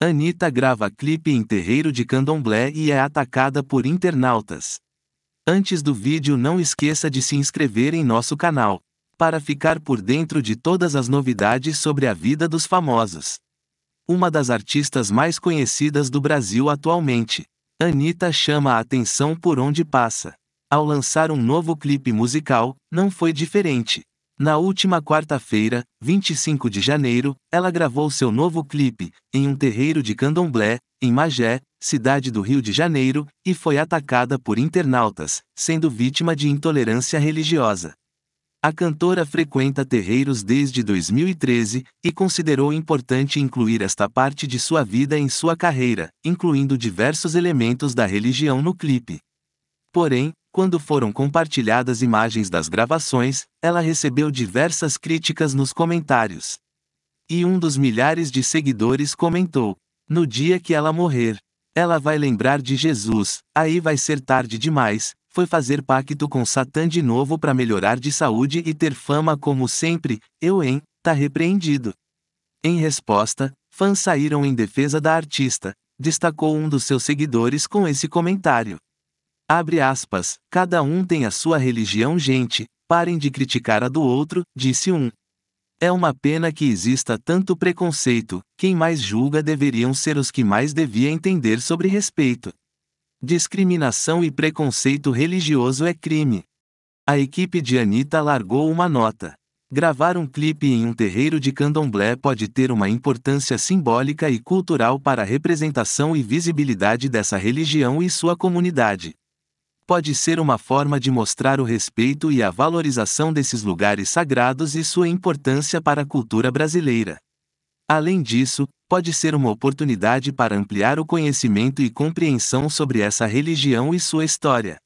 Anitta grava clipe em terreiro de candomblé e é atacada por internautas. Antes do vídeo não esqueça de se inscrever em nosso canal, para ficar por dentro de todas as novidades sobre a vida dos famosos. Uma das artistas mais conhecidas do Brasil atualmente, Anitta chama a atenção por onde passa. Ao lançar um novo clipe musical, não foi diferente. Na última quarta-feira, 25 de janeiro, ela gravou seu novo clipe, em um terreiro de candomblé, em Magé, cidade do Rio de Janeiro, e foi atacada por internautas, sendo vítima de intolerância religiosa. A cantora frequenta terreiros desde 2013 e considerou importante incluir esta parte de sua vida em sua carreira, incluindo diversos elementos da religião no clipe. Porém, quando foram compartilhadas imagens das gravações, ela recebeu diversas críticas nos comentários. E um dos milhares de seguidores comentou: No dia que ela morrer, ela vai lembrar de Jesus, aí vai ser tarde demais. Foi fazer pacto com Satã de novo para melhorar de saúde e ter fama como sempre, eu em, tá repreendido. Em resposta, fãs saíram em defesa da artista, destacou um dos seus seguidores com esse comentário. Abre aspas, cada um tem a sua religião, gente, parem de criticar a do outro, disse um. É uma pena que exista tanto preconceito, quem mais julga deveriam ser os que mais devia entender sobre respeito. Discriminação e preconceito religioso é crime. A equipe de Anitta largou uma nota. Gravar um clipe em um terreiro de candomblé pode ter uma importância simbólica e cultural para a representação e visibilidade dessa religião e sua comunidade pode ser uma forma de mostrar o respeito e a valorização desses lugares sagrados e sua importância para a cultura brasileira. Além disso, pode ser uma oportunidade para ampliar o conhecimento e compreensão sobre essa religião e sua história.